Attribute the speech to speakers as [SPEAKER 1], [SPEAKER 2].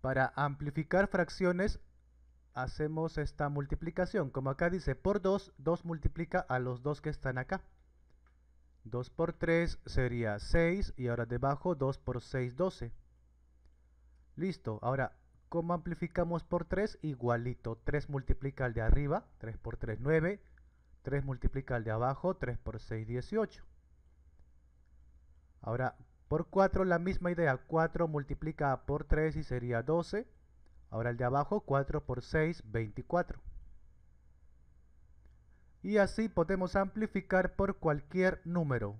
[SPEAKER 1] Para amplificar fracciones hacemos esta multiplicación. Como acá dice, por 2, 2 multiplica a los 2 que están acá. 2 por 3 sería 6 y ahora debajo 2 por 6, 12. Listo, ahora, ¿cómo amplificamos por 3? Igualito, 3 multiplica al de arriba, 3 por 3, 9. 3 multiplica al de abajo, 3 por 6, 18. Ahora, por 4 la misma idea, 4 multiplica por 3 y sería 12. Ahora el de abajo, 4 por 6, 24. Y así podemos amplificar por cualquier número.